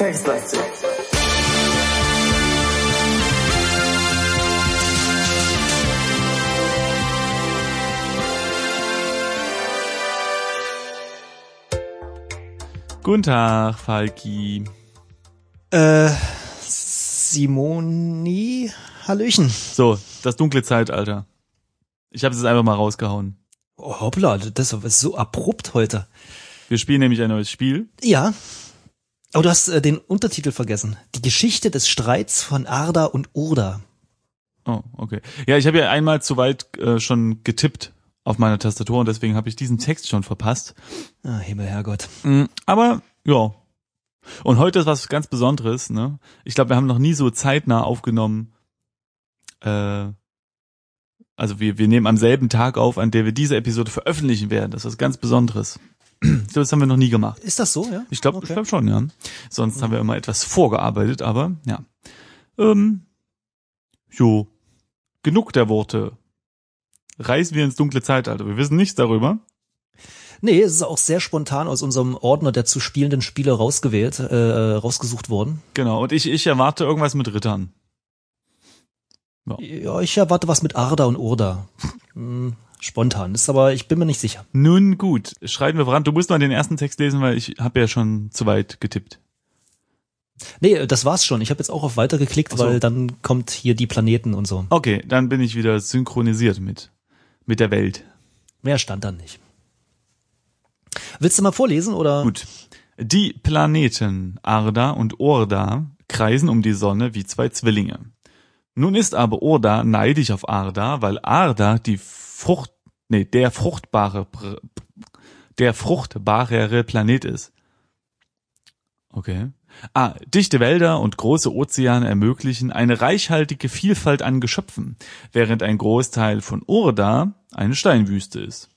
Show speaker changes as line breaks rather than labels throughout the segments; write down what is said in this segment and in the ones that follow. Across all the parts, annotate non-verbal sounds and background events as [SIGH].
Textlastig. Guten Tag, Falki. Äh, Simoni, Hallöchen. So, das dunkle Zeitalter. Ich habe es jetzt einfach mal rausgehauen. Oh, hoppla, das ist so abrupt heute. Wir spielen nämlich ein neues Spiel.
Ja. Oh, du hast äh, den Untertitel vergessen. Die Geschichte des Streits von Arda und Urda.
Oh, okay. Ja, ich habe ja einmal zu weit äh, schon getippt auf meiner Tastatur und deswegen habe ich diesen Text schon verpasst. Ah, Himmel, Herrgott. Mm, aber, ja. Und heute ist was ganz Besonderes, ne? Ich glaube, wir haben noch nie so zeitnah aufgenommen. Äh, also wir, wir nehmen am selben Tag auf, an der wir diese Episode veröffentlichen werden. Das ist was ganz Besonderes. Ich glaube, das haben wir noch nie gemacht. Ist das so, ja? Ich glaube okay. Ich glaub schon, ja. Sonst mhm. haben wir immer etwas vorgearbeitet, aber ja. Ähm, jo, genug der Worte. Reisen wir ins dunkle Zeitalter. Wir wissen nichts
darüber. Nee, es ist auch sehr spontan aus unserem Ordner der zu spielenden Spiele rausgewählt, äh, rausgesucht worden.
Genau, und ich, ich erwarte irgendwas mit Rittern. Ja. ja ich erwarte was mit Arda und Urda. Hm. Spontan ist aber, ich bin mir nicht sicher. Nun gut, schreiten wir voran. Du musst mal den ersten Text lesen, weil ich habe ja schon zu weit getippt.
Nee, das war's schon. Ich habe jetzt auch auf Weiter geklickt, so. weil
dann kommt hier die Planeten und so. Okay, dann bin ich wieder synchronisiert mit, mit der Welt. Mehr stand dann nicht. Willst du mal vorlesen oder? Gut. Die Planeten Arda und Orda kreisen um die Sonne wie zwei Zwillinge. Nun ist aber Orda neidisch auf Arda, weil Arda die Frucht, nee, der fruchtbare, der fruchtbarere Planet ist. Okay. Ah, dichte Wälder und große Ozeane ermöglichen eine reichhaltige Vielfalt an Geschöpfen, während ein Großteil von Urda eine Steinwüste ist.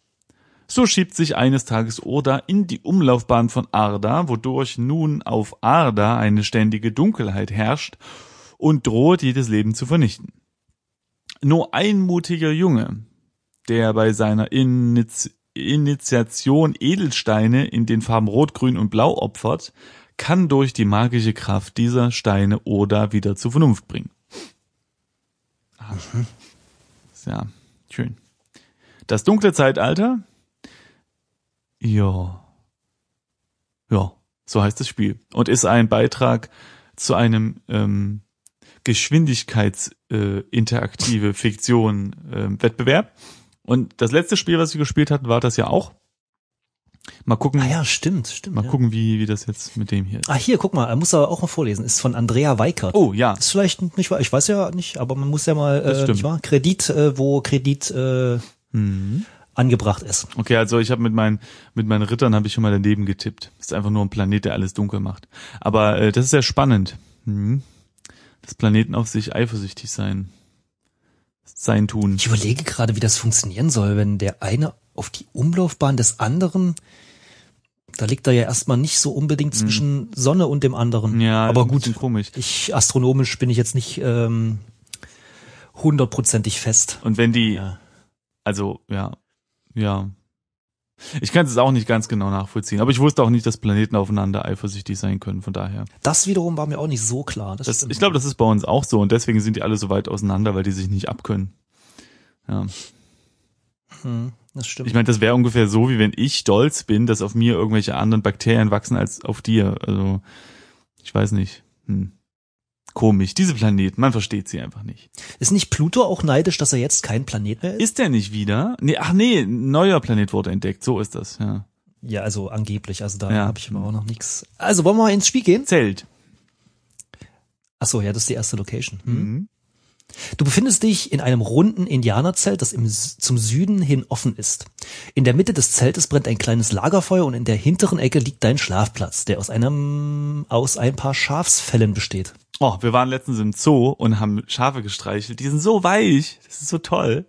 So schiebt sich eines Tages Urda in die Umlaufbahn von Arda, wodurch nun auf Arda eine ständige Dunkelheit herrscht und droht jedes Leben zu vernichten. Nur ein mutiger Junge, der bei seiner Iniz Initiation Edelsteine in den Farben Rot, Grün und Blau opfert, kann durch die magische Kraft dieser Steine Oda wieder zur Vernunft bringen. Ah. Ja, schön. Das dunkle Zeitalter. Ja. Ja, so heißt das Spiel. Und ist ein Beitrag zu einem ähm, Geschwindigkeitsinteraktive äh, Fiktion äh, Wettbewerb und das letzte Spiel, was wir gespielt hatten, war das ja auch. Mal gucken. Ah ja, stimmt, stimmt. Mal ja. gucken, wie, wie das jetzt mit dem hier ist. Ah,
hier, guck mal, er muss aber auch mal vorlesen. Ist von Andrea Weikert. Oh, ja. Ist vielleicht nicht wahr, ich weiß ja nicht, aber man muss ja mal, äh, nicht wahr? Kredit, äh, wo Kredit äh, mhm.
angebracht ist. Okay, also ich habe mit meinen, mit meinen Rittern habe ich schon mal daneben getippt. Ist einfach nur ein Planet, der alles dunkel macht. Aber äh, das ist sehr spannend. Mhm. Das Planeten auf sich eifersüchtig sein sein Tun. Ich überlege gerade, wie das funktionieren soll, wenn der eine auf die
Umlaufbahn des anderen, da liegt er ja erstmal nicht so unbedingt hm. zwischen Sonne und dem anderen. Ja, aber gut, komisch. Ich astronomisch bin ich jetzt nicht ähm,
hundertprozentig fest. Und wenn die, ja. also ja, ja, ich kann es auch nicht ganz genau nachvollziehen, aber ich wusste auch nicht, dass Planeten aufeinander eifersüchtig sein können, von daher.
Das wiederum war mir auch nicht so klar. Das das, ich
glaube, das ist bei uns auch so und deswegen sind die alle so weit auseinander, weil die sich nicht abkönnen. Ja.
Hm, das stimmt. Ich meine,
das wäre ungefähr so, wie wenn ich stolz bin, dass auf mir irgendwelche anderen Bakterien wachsen als auf dir. Also, ich weiß nicht. Hm. Komisch, diese Planeten, man versteht sie einfach nicht. Ist nicht Pluto auch neidisch, dass er jetzt kein Planet mehr ist? Ist er nicht wieder? Nee, ach nee, neuer Planet wurde entdeckt, so ist das, ja.
Ja, also angeblich, also da ja. habe ich immer auch noch nichts.
Also wollen wir mal ins Spiel
gehen? Zelt. Ach so, ja, das ist die erste Location. Hm? Mhm. Du befindest dich in einem runden Indianerzelt, das im, zum Süden hin offen ist. In der Mitte des Zeltes brennt ein kleines Lagerfeuer und in der hinteren Ecke liegt dein Schlafplatz, der aus einem
aus ein paar Schafsfällen besteht. Oh, wir waren letztens im Zoo und haben Schafe gestreichelt. Die sind so weich, das ist so toll.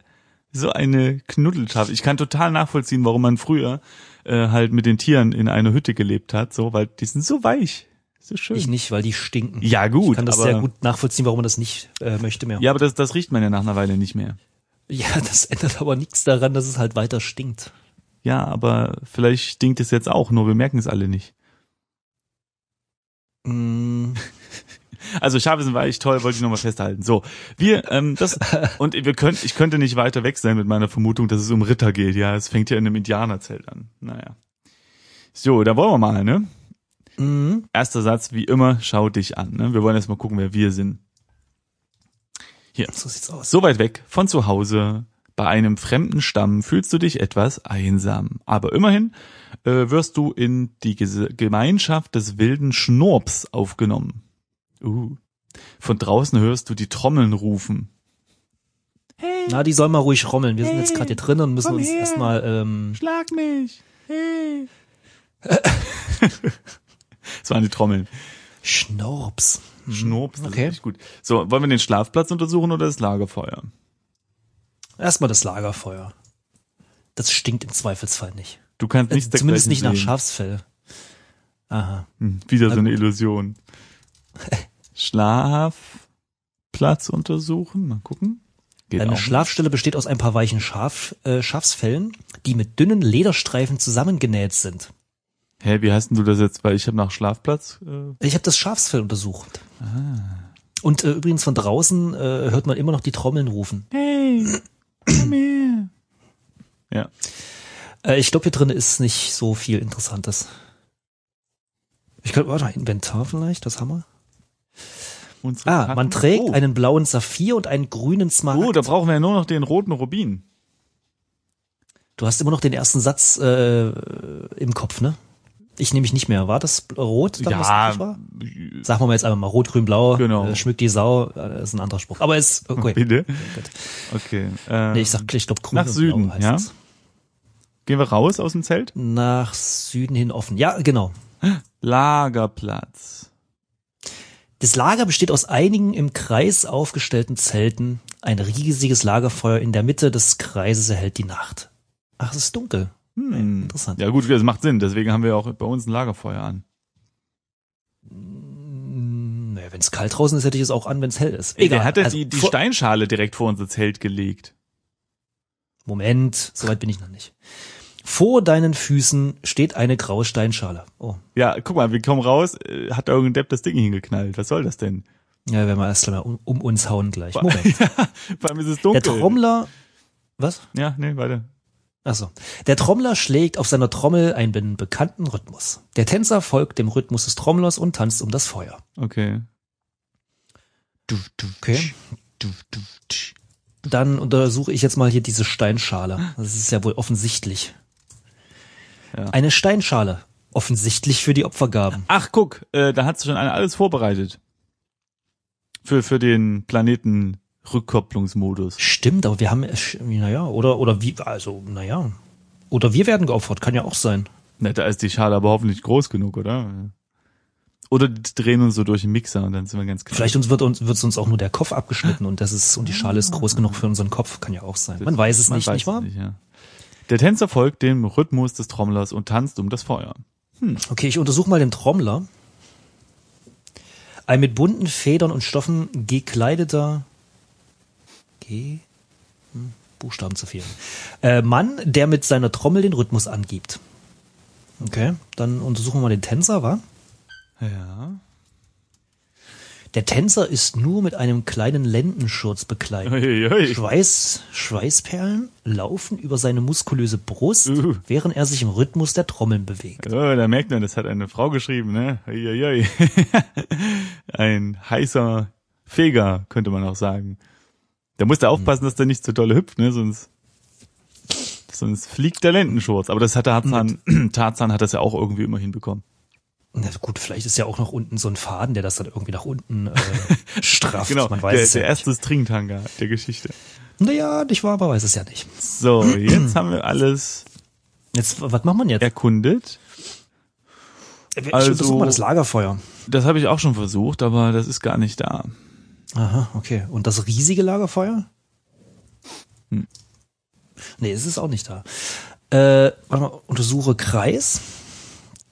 So eine Knuddelschafe. Ich kann total nachvollziehen, warum man früher äh, halt mit den Tieren in einer Hütte gelebt hat, so, weil die sind so weich. So schön. Ich nicht, weil die stinken. Ja, gut. Ich kann das sehr
gut nachvollziehen, warum man das nicht äh, möchte mehr. Ja, aber
das, das riecht man ja nach einer Weile nicht mehr.
Ja, [LAUGHS] das ändert aber nichts daran, dass es halt weiter stinkt.
Ja, aber vielleicht stinkt es jetzt auch, nur wir merken es alle nicht. Mm. [LAUGHS] Also Schafen war echt toll, wollte ich nochmal festhalten. So, wir, ähm, das, [LAUGHS] und wir können, ich könnte nicht weiter weg sein mit meiner Vermutung, dass es um Ritter geht. Ja, es fängt ja in einem Indianerzelt an. Naja. So, da wollen wir mal, ne? Mhm. Erster Satz, wie immer, schau dich an. Ne? Wir wollen erstmal gucken, wer wir sind. Hier. So sieht's aus. So weit weg von zu Hause, bei einem fremden Stamm fühlst du dich etwas einsam. Aber immerhin äh, wirst du in die Ges Gemeinschaft des wilden Schnorps aufgenommen. Uh. Von draußen hörst du die Trommeln rufen.
Hey, Na, die soll mal ruhig rommeln. Wir hey, sind jetzt gerade hier drin und müssen uns erstmal. Ähm
Schlag mich! Hey! [LAUGHS] das waren die Trommeln. Schnorps. Mhm. Schnurps, das okay. ist gut. So, wollen wir den Schlafplatz untersuchen oder das Lagerfeuer?
Erstmal das Lagerfeuer. Das stinkt im Zweifelsfall nicht.
Du kannst äh, nichts äh, Zumindest nicht nach
Schafsfell. Aha.
Hm, wieder so eine Illusion. [LAUGHS] Schlafplatz untersuchen, mal
gucken. Geht Eine Schlafstelle besteht aus ein paar weichen Schaf, äh, Schafsfellen, die mit dünnen
Lederstreifen zusammengenäht sind. Hä, wie heißt denn du das jetzt? Weil ich habe nach Schlafplatz. Äh ich habe das Schafsfell untersucht.
Ah. Und äh, übrigens von draußen äh, hört man immer noch die Trommeln rufen.
Hey, komm her.
Ja. Äh, ich glaube, hier drin ist nicht so viel Interessantes. Ich glaube, warte, Inventar vielleicht, das Hammer. Unsere ah, Karten. man trägt oh. einen blauen Saphir und einen grünen
Smaragd. Oh, da brauchen wir ja nur noch den roten Rubin.
Du hast immer noch den ersten Satz äh, im Kopf, ne? Ich nehme mich nicht mehr. War das rot? Dann, ja. war? Sagen wir mal jetzt einfach mal rot, grün, blau. Genau. Äh, schmückt die Sau. Das äh, ist ein anderer Spruch. Aber ist [LAUGHS] okay. Bitte?
Okay. okay. nee, ich ähm, sag, ich glaube grün nach und Süden, blau heißt ja? Gehen wir raus aus dem Zelt? Nach Süden hin offen. Ja, genau. [GASPS] Lagerplatz.
Das Lager besteht aus einigen im Kreis aufgestellten Zelten. Ein riesiges Lagerfeuer in der Mitte des Kreises erhält die Nacht. Ach, es ist dunkel.
Hm, interessant. Ja gut, das macht Sinn. Deswegen haben wir auch bei uns ein Lagerfeuer an.
Hm, naja,
wenn es kalt draußen ist, hätte ich es auch an, wenn es hell ist. Egal. Er hat ja also die, die Steinschale direkt vor unser Zelt gelegt. Moment, soweit bin ich noch nicht.
Vor deinen Füßen
steht eine graue Steinschale. Oh. Ja, guck mal, wir kommen raus, äh, hat da irgendein Depp das Ding hingeknallt. Was soll das denn? Ja, wenn wir erst mal um, um uns hauen gleich. Moment. [LAUGHS] ja, vor allem ist es dunkel. Der Trommler. Was? Ja, nee, weiter. Also, Der Trommler
schlägt auf seiner Trommel einen bekannten Rhythmus. Der Tänzer folgt dem Rhythmus des Trommlers und tanzt um das Feuer. Okay. Du, du, Okay. Dann untersuche ich jetzt mal hier diese Steinschale. Das ist ja wohl offensichtlich.
Ja. Eine Steinschale. Offensichtlich für die Opfergaben. Ach, guck, äh, da hat sich schon alles vorbereitet. Für, für den Planeten Rückkopplungsmodus. Stimmt, aber wir haben, naja, oder, oder
wie, also, naja. Oder wir werden
geopfert, kann ja auch sein. Na, da ist die Schale aber hoffentlich groß genug, oder? Oder die drehen uns so durch den Mixer und dann sind wir ganz klar. Vielleicht uns wird uns, wird's uns auch nur der Kopf abgeschnitten und das ist, und die Schale ist ah. groß
genug für unseren Kopf, kann
ja auch sein. Man weiß es Man nicht, weiß nicht wahr? Nicht, ja. Der Tänzer folgt dem Rhythmus des Trommlers und tanzt um das Feuer. Hm. Okay, ich untersuche mal den Trommler.
Ein mit bunten Federn und Stoffen gekleideter G. Hm, Buchstaben zu viel. Äh, Mann, der mit seiner Trommel den Rhythmus angibt. Okay, dann untersuchen wir mal den Tänzer, wa? Ja. Der Tänzer ist nur mit einem kleinen Lendenschurz bekleidet. Oi, oi. Schweiß, Schweißperlen laufen über seine muskulöse Brust, uh. während er sich im Rhythmus der Trommeln bewegt.
Oh, da merkt man, das hat eine Frau geschrieben, ne? Oi, [LAUGHS] Ein heißer Feger, könnte man auch sagen. Da musst du mhm. aufpassen, dass der nicht zu so dolle hüpft, ne? Sonst, sonst fliegt der Lendenschurz. Aber das hat Tarzan, [CLEARS THROAT] Tarzan hat das ja auch irgendwie immer hinbekommen.
Na gut, vielleicht ist ja auch noch unten so ein Faden, der das dann irgendwie nach unten äh, [LAUGHS] strafft. genau, man weiß der, es der ja erste Stringtanga der Geschichte. Naja, nicht wahr, aber weiß es ja nicht. So, [CLEARS THROAT] jetzt haben wir alles.
Jetzt, was macht man jetzt? Erkundet.
Äh, wir also, versuchen mal das
Lagerfeuer. Das habe ich auch schon versucht, aber das ist gar nicht da.
Aha, okay. Und das riesige Lagerfeuer?
Hm. Nee, es ist auch nicht da. Äh,
warte mal, untersuche Kreis.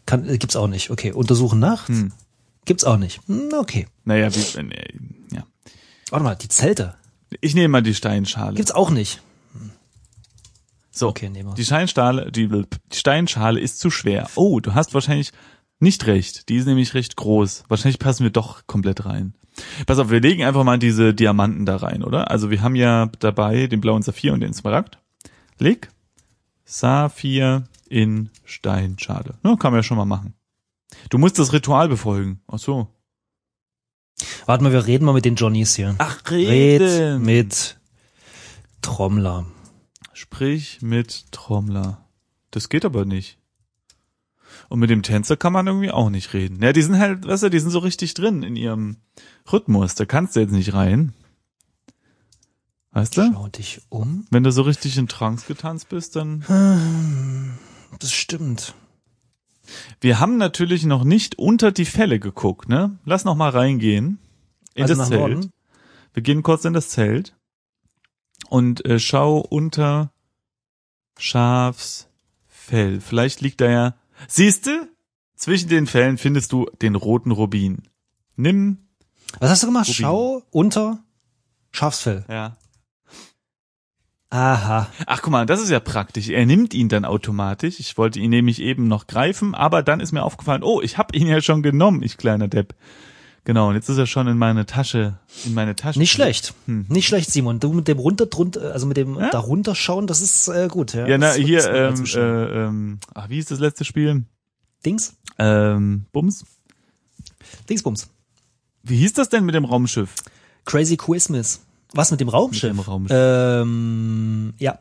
Kann, äh, gibt's auch nicht. Okay, untersuche Nacht. Hm.
Gibt's auch nicht. Hm, okay. Naja, wie, äh, ja. Warte mal, die Zelte. Ich nehme mal die Steinschale. Gibt's auch nicht. So, okay, nehmen wir. die Steinschale, die, die Steinschale ist zu schwer. Oh, du hast wahrscheinlich nicht recht. Die ist nämlich recht groß. Wahrscheinlich passen wir doch komplett rein. Pass auf, wir legen einfach mal diese Diamanten da rein, oder? Also wir haben ja dabei den blauen Saphir und den Smaragd. Leg Saphir in Stein. Schade. Ne, kann man ja schon mal machen. Du musst das Ritual befolgen. Ach so. Warte mal, wir reden mal mit den Johnnies hier. Ach, reden. Red mit Trommler. Sprich mit Trommler. Das geht aber nicht. Und mit dem Tänzer kann man irgendwie auch nicht reden. Ja, die sind halt, weißt du, die sind so richtig drin in ihrem, Rhythmus, da kannst du jetzt nicht rein. Weißt du? Schau dich um. Wenn du so richtig in Trance getanzt bist, dann. Hm,
das stimmt.
Wir haben natürlich noch nicht unter die Fälle geguckt, ne? Lass noch mal reingehen in also das Zelt. Norden. Wir gehen kurz in das Zelt und äh, schau unter Schafsfell. Vielleicht liegt da ja. Siehst du? Zwischen den Fällen findest du den roten Rubin. Nimm was hast du gemacht? Rubin. Schau unter Schafsfell. Ja. Aha. Ach guck mal, das ist ja praktisch. Er nimmt ihn dann automatisch. Ich wollte ihn nämlich eben noch greifen, aber dann ist mir aufgefallen, oh, ich habe ihn ja schon genommen, ich kleiner Depp. Genau, und jetzt ist er schon in meine Tasche, in meine Tasche. Nicht schlecht, hm. nicht schlecht, Simon.
Du mit dem runter drunter, also mit dem ja? darunter schauen, das ist äh, gut. Ja, ja na, hier, ähm,
äh, ähm, ach, wie ist das letzte Spiel? Dings. Ähm, Bums. Dingsbums. Wie hieß das denn mit dem Raumschiff? Crazy Christmas. Was mit dem Raumschiff? Mit dem Raumschiff. Ähm, ja,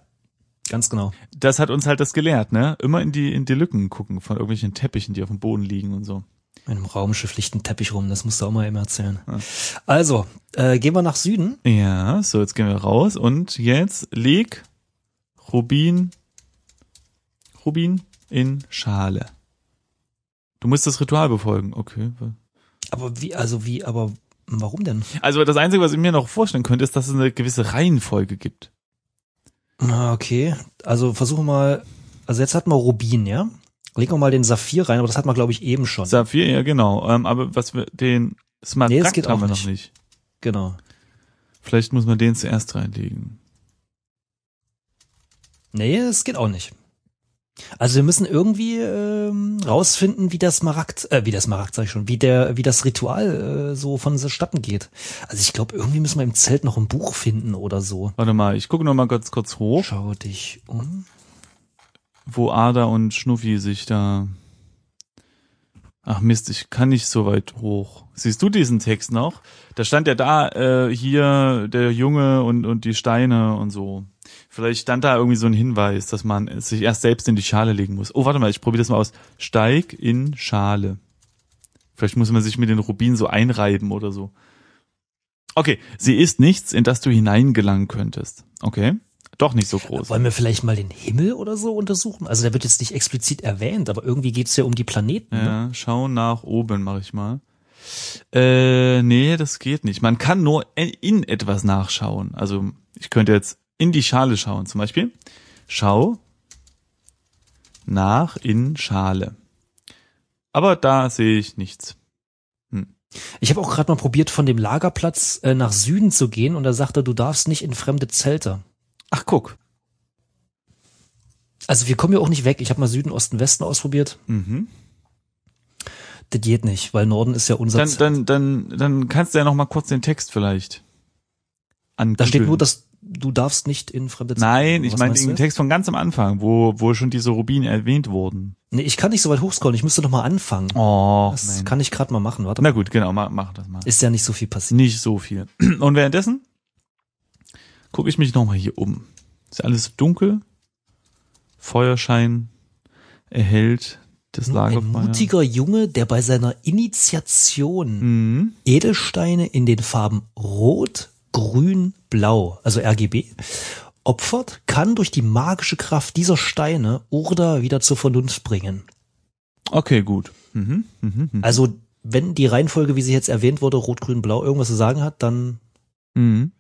ganz genau. Das hat uns halt das gelehrt, ne? Immer in die in die Lücken gucken von irgendwelchen Teppichen, die auf dem Boden liegen und so. In einem Raumschiff liegt ein Teppich rum, das musst du auch mal eben erzählen. Ja. Also, äh, gehen wir nach Süden. Ja, so, jetzt gehen wir raus und jetzt leg Rubin, Rubin in Schale. Du musst das Ritual befolgen. Okay.
Aber wie, also wie, aber warum denn?
Also das Einzige, was ich mir noch vorstellen könnte, ist, dass es eine gewisse Reihenfolge gibt. Ah, okay, also versuchen wir mal, also jetzt hatten wir
Rubin, ja? Legen wir mal den Saphir rein, aber das hatten wir, glaube ich, eben schon. Saphir, ja,
genau. Ähm, aber was wir, den Smart nee, das geht haben wir nicht. noch nicht. Genau. Vielleicht muss man den zuerst reinlegen. Nee, es geht auch nicht.
Also wir müssen irgendwie ähm, rausfinden, wie das Marakt, äh, wie das Marakt, sag ich schon, wie der, wie das Ritual äh, so von Statten geht. Also ich glaube, irgendwie müssen wir im Zelt noch ein Buch finden oder
so. Warte mal, ich gucke noch mal ganz kurz hoch. Schau dich um. Wo Ada und Schnuffi sich da. Ach Mist, ich kann nicht so weit hoch. Siehst du diesen Text noch? Da stand ja da äh, hier der Junge und und die Steine und so. Vielleicht stand da irgendwie so ein Hinweis, dass man sich erst selbst in die Schale legen muss. Oh, warte mal, ich probiere das mal aus. Steig in Schale. Vielleicht muss man sich mit den Rubinen so einreiben oder so. Okay, sie ist nichts, in das du hineingelangen könntest. Okay, doch nicht so groß. Wollen
wir vielleicht mal den Himmel oder so untersuchen? Also der wird jetzt nicht explizit erwähnt, aber irgendwie geht's ja um die Planeten.
Ne? Ja, ne? schau nach oben, mache ich mal. Äh, nee, das geht nicht. Man kann nur in etwas nachschauen. Also ich könnte jetzt in die Schale schauen. Zum Beispiel, schau nach in Schale. Aber da sehe ich nichts.
Hm. Ich habe auch gerade mal probiert, von dem Lagerplatz äh, nach Süden zu gehen und da sagt er, du darfst nicht in fremde Zelte. Ach, guck. Also wir kommen ja auch nicht weg. Ich habe mal Süden, Osten, Westen ausprobiert. Mhm. Das geht nicht, weil Norden ist ja unser dann, Zelt.
Dann, dann, dann kannst du ja noch mal kurz den Text vielleicht an. Da steht nur, dass
du darfst nicht in fremde Zeit. Nein, ich meine den Text
von ganz am Anfang, wo, wo schon diese Rubinen
erwähnt wurden. Nee, ich kann nicht so weit hochscrollen, ich müsste noch mal anfangen. Oh, das nein. kann ich gerade mal machen, warte Na gut,
genau, mach, mach das mal. Ist ja nicht so viel passiert. Nicht so viel. [CLEARS THROAT] Und währenddessen gucke ich mich noch mal hier um. Ist alles dunkel. Feuerschein erhält das Lagerfeuer. Ein mutiger
Junge, der bei seiner Initiation mhm. Edelsteine in den Farben Rot, grün-blau, also RGB, opfert, kann durch die magische Kraft dieser Steine Urda wieder zur Vernunft bringen. Okay, gut. Mhm, mh, mh. Also, wenn die Reihenfolge, wie sie jetzt erwähnt wurde, Rot, Grün, Blau irgendwas zu sagen hat, dann mhm.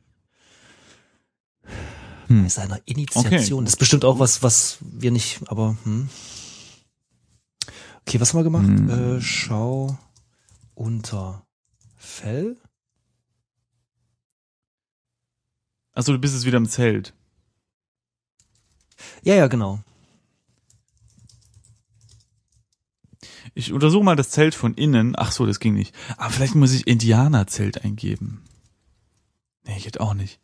hm. ist einer Initiation. Okay. Das ist bestimmt auch was, was wir nicht, aber hm. Okay, was haben wir gemacht? Mhm. Äh, schau unter
Fell. Achso, du bist jetzt wieder im Zelt. Ja, ja, genau. Ich untersuche mal das Zelt von innen. Ach so, das ging nicht. Ah, vielleicht muss ich Indianerzelt eingeben. Nee, ich hätte auch nicht.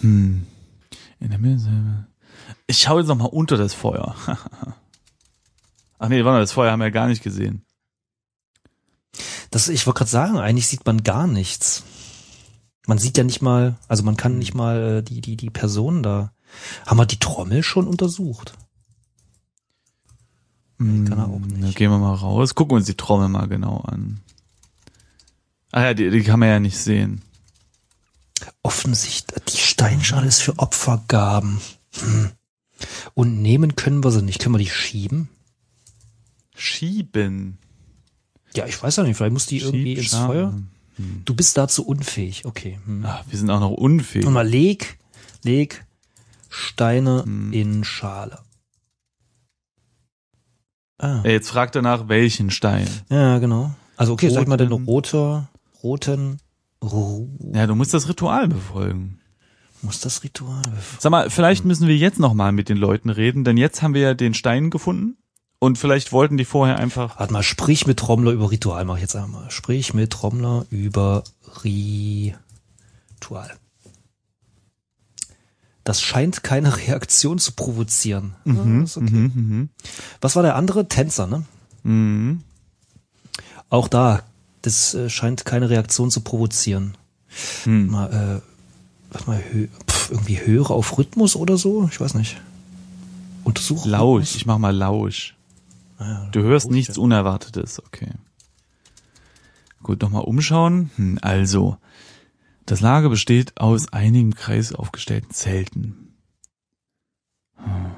Hm. In der Mitte. Ich schaue jetzt nochmal unter das Feuer. [LAUGHS] Ach nee, warte, das Feuer haben wir ja gar nicht gesehen. Das, ich
wollte gerade sagen, eigentlich sieht man gar nichts. Man sieht ja nicht mal, also man kann hm. nicht mal äh, die, die, die Personen da. Haben wir die Trommel schon untersucht?
Hm, nee, kann er auch nicht. Da gehen wir mal raus, gucken uns die Trommel mal genau an. Ah ja, die, die kann man ja nicht sehen. Offensichtlich, die
Steinschale ist für Opfergaben. Hm. Und nehmen können wir sie nicht. Können wir die schieben?
Schieben?
Ja, ich weiß ja nicht. Vielleicht
muss die irgendwie
ins Feuer. Du bist dazu unfähig, okay. Hm. Ach, wir sind auch noch unfähig. Und mal leg, leg Steine hm. in Schale.
Ah. Äh, jetzt fragt er nach welchen Stein. Ja, genau. Also okay, roten. sag mal den
roten, roten.
Ru ja, du musst das Ritual befolgen. Muss das Ritual befolgen. Sag mal, vielleicht müssen wir jetzt noch mal mit den Leuten reden, denn jetzt haben wir ja den Stein gefunden. Und vielleicht wollten die vorher einfach. Warte mal, sprich mit Trommler über Ritual, mach ich jetzt einmal. Sprich
mit Trommler über Ritual. Das scheint keine Reaktion zu provozieren. Mhm, ja, okay. Mhm, mhm, Was war der andere? Tänzer, ne? Mhm. Auch da, das äh, scheint keine Reaktion zu provozieren. Mhm. Mal, äh, warte mal, hö
Pff, irgendwie höre auf Rhythmus oder so? Ich weiß nicht. Untersuchen. Lausch, ich mach mal Lausch. Ah du hörst nichts Unerwartetes, okay. Gut, nochmal umschauen. Hm, also, das Lager besteht aus einigen im Kreis aufgestellten Zelten. Hm.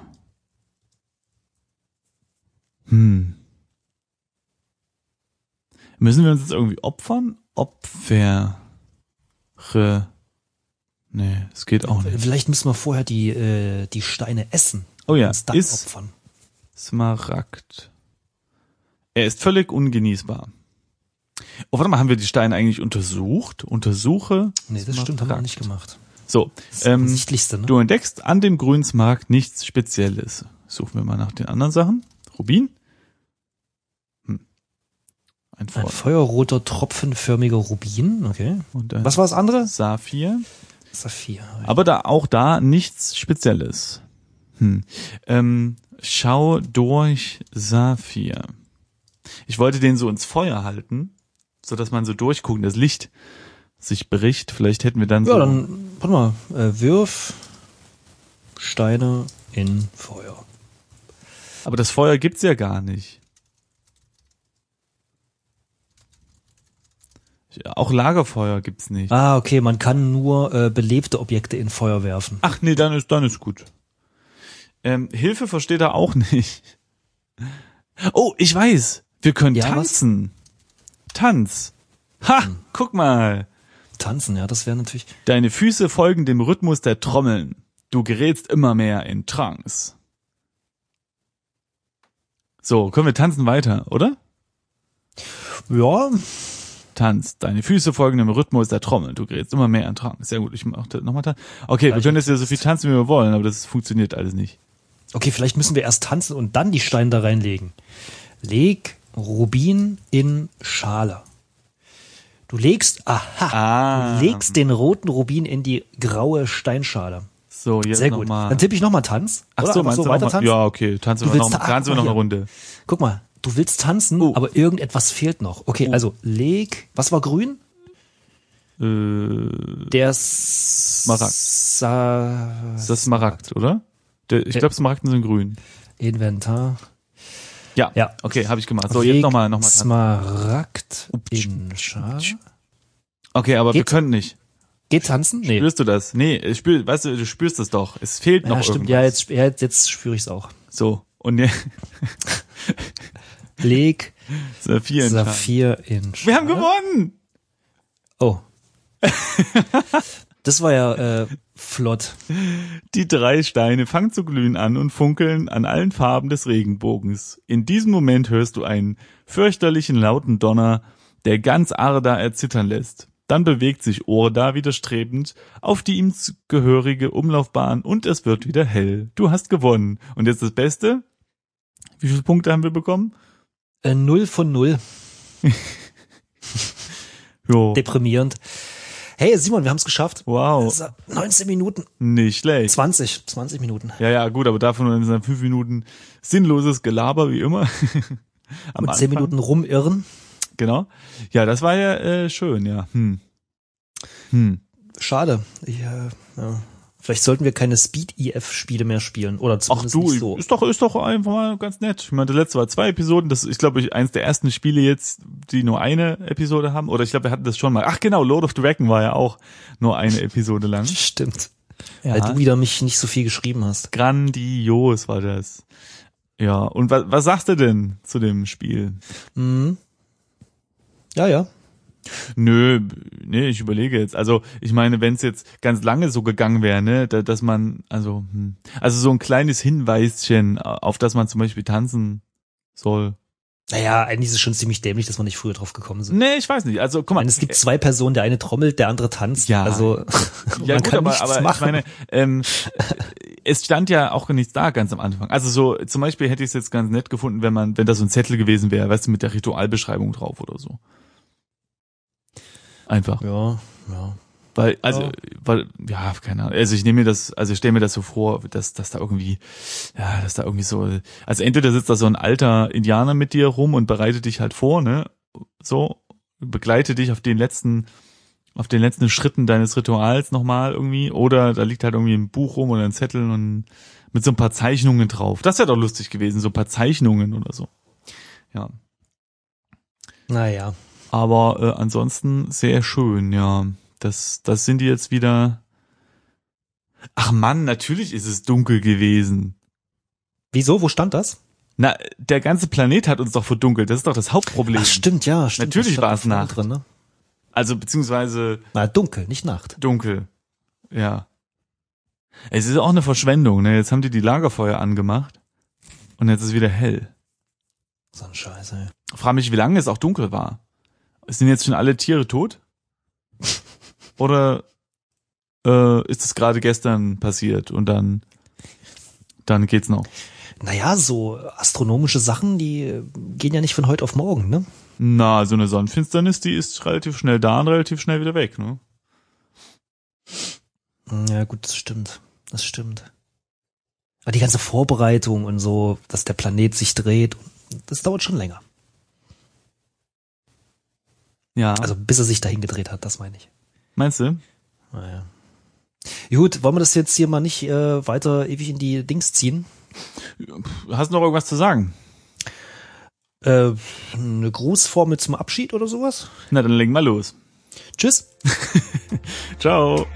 hm. Müssen wir uns jetzt irgendwie opfern? Opfere. Nee, es geht auch äh, nicht.
Vielleicht müssen wir vorher die, äh, die Steine essen.
Oh ja, ist opfern. Smaragd. Er ist völlig ungenießbar. Oh, warte mal, haben wir die Steine eigentlich untersucht? Untersuche? Nee, das stimmt, haben wir nicht gemacht. So, das ähm, ne? du entdeckst an dem grünen Smaragd nichts Spezielles. Suchen wir mal nach den anderen Sachen. Rubin? Hm. Ein, ein feuerroter, tropfenförmiger Rubin, okay. Was war das andere? Saphir. Saphir. Aber da auch da nichts Spezielles. Hm. Ähm, Schau durch Saphir. Ich wollte den so ins Feuer halten, so dass man so durchgucken, das Licht sich bricht. Vielleicht hätten wir dann ja, so. Ja, dann,
warte mal, äh,
wirf Steine in Feuer. Aber das Feuer gibt's ja gar nicht. Auch Lagerfeuer gibt's nicht. Ah, okay, man kann nur äh, belebte Objekte in Feuer werfen. Ach nee, dann ist dann ist gut. Ähm, Hilfe versteht er auch nicht. Oh, ich weiß. Wir können ja, tanzen. Was? Tanz. Ha, hm. guck mal. Tanzen, ja, das wäre natürlich. Deine Füße folgen dem Rhythmus der Trommeln. Du gerätst immer mehr in Trance. So, können wir tanzen weiter, oder? Ja. Tanz. Deine Füße folgen dem Rhythmus der Trommeln. Du gerätst immer mehr in Trance. Sehr gut, ich mache nochmal tanzen. Okay, Gleich wir können jetzt ja so viel tanzen, wie wir wollen, aber das funktioniert alles nicht okay, vielleicht müssen wir erst tanzen und dann die
Steine da reinlegen. Leg Rubin in Schale. Du legst, aha, ah. du legst den roten Rubin in die graue Steinschale. So, jetzt Sehr gut. Mal. Dann tippe ich nochmal Tanz. Ach oder? so, meinst so weiter tanzen? Ja, okay, tanzen wir noch, ta tanzen wir noch eine Runde. Guck mal, du willst tanzen, oh. aber irgendetwas fehlt noch. Okay, oh. also leg,
was war grün? Äh, der Smaragd. Das ist Smaragd, oder? Ich glaube, Smaragden sind grün. Inventar. Ja, ja. okay, habe ich gemacht. So, jetzt nochmal. Noch mal
Smaragd in Schar.
Okay, aber Geht? wir können nicht. Geht tanzen? Nee. Spürst du das? Nee, spür, weißt du, du spürst es doch. Es fehlt ja, noch stimmt.
irgendwas. Ja, jetzt, jetzt spüre ich es auch. So, und ne [LAUGHS] Leg Saphir in Saphir
Wir haben gewonnen! Oh. [LAUGHS] Das war ja äh, flott. Die drei Steine fangen zu glühen an und funkeln an allen Farben des Regenbogens. In diesem Moment hörst du einen fürchterlichen lauten Donner, der ganz Arda erzittern lässt. Dann bewegt sich Orda widerstrebend auf die ihm gehörige Umlaufbahn und es wird wieder hell. Du hast gewonnen. Und jetzt das Beste? Wie viele Punkte haben wir bekommen? Äh, null von null. [LAUGHS] jo. Deprimierend. Hey Simon, wir haben es geschafft. Wow. 19 also, Minuten. Nicht schlecht. 20, 20 Minuten. Ja, ja, gut, aber davon sind 5 Minuten sinnloses Gelaber, wie immer. [LAUGHS] Am Und 10 Minuten rumirren. Genau. Ja, das war ja äh, schön, ja. Hm. Hm. Schade. Ich, äh, ja.
Vielleicht sollten wir keine Speed-EF-Spiele mehr spielen oder zumindest Ach du, nicht so. Ist
doch, ist doch einfach mal ganz nett. Ich meine, der letzte war zwei Episoden. Das ist, glaube ich, eins der ersten Spiele jetzt, die nur eine Episode haben. Oder ich glaube, wir hatten das schon mal. Ach genau, Lord of the Dragon war ja auch nur eine Episode lang. [LAUGHS] Stimmt. Ja. Weil du wieder mich nicht so viel geschrieben hast. Grandios war das. Ja, und was, was sagst du denn zu dem Spiel?
Mhm. Ja, ja.
Nö, nee, ich überlege jetzt. Also ich meine, wenn es jetzt ganz lange so gegangen wäre, ne, da, dass man, also, hm. also so ein kleines Hinweischen, auf das man zum Beispiel tanzen soll. Naja, eigentlich ist es schon ziemlich dämlich, dass man nicht früher drauf gekommen ist. Nee, ich weiß nicht. Also,
guck mal. Meine, es gibt äh, zwei Personen, der eine trommelt, der andere tanzt.
Ja. Also, [LAUGHS] ja, man gut, kann aber, nichts aber machen. ich meine, ähm, äh, es stand ja auch nichts da ganz am Anfang. Also so, zum Beispiel hätte ich es jetzt ganz nett gefunden, wenn man, wenn da so ein Zettel gewesen wäre, weißt du, mit der Ritualbeschreibung drauf oder so. Einfach. Ja, ja. Weil, also, ja. weil, ja, keine Ahnung. Also ich nehme mir das, also ich stelle mir das so vor, dass, dass da irgendwie, ja, dass da irgendwie so, also entweder sitzt da so ein alter Indianer mit dir rum und bereitet dich halt vor, ne? So, begleite dich auf den letzten, auf den letzten Schritten deines Rituals nochmal irgendwie, oder da liegt halt irgendwie ein Buch rum oder ein Zettel und mit so ein paar Zeichnungen drauf. Das wäre doch lustig gewesen, so ein paar Zeichnungen oder so. Ja. Naja. Aber äh, ansonsten sehr schön, ja. Das, das sind die jetzt wieder. Ach Mann, natürlich ist es dunkel gewesen. Wieso? Wo stand das? Na, der ganze Planet hat uns doch verdunkelt. Das ist doch das Hauptproblem. Ach, stimmt, ja, stimmt. Natürlich war es Nacht. Drin, ne? Also, beziehungsweise. Na, dunkel, nicht Nacht. Dunkel. Ja. Es ist auch eine Verschwendung, ne? Jetzt haben die die Lagerfeuer angemacht. Und jetzt ist wieder hell.
So ein Scheiße.
Frag mich, wie lange es auch dunkel war. Sind jetzt schon alle Tiere tot? [LAUGHS] Oder äh, ist es gerade gestern passiert und dann, dann geht's noch?
Naja, so astronomische Sachen, die gehen ja nicht von heute auf morgen, ne?
Na, so eine Sonnenfinsternis, die ist relativ schnell da und relativ schnell wieder weg, ne? Ja, gut, das
stimmt. Das stimmt. Aber die ganze Vorbereitung und so, dass der Planet sich dreht, das dauert schon länger. Ja. Also bis er sich dahin gedreht hat, das meine ich. Meinst du? Naja. Gut, wollen wir das jetzt hier mal nicht äh, weiter ewig in die Dings ziehen? Hast du noch irgendwas zu sagen? Äh, eine Grußformel zum Abschied oder sowas? Na, dann legen wir
los. Tschüss. [LAUGHS] Ciao.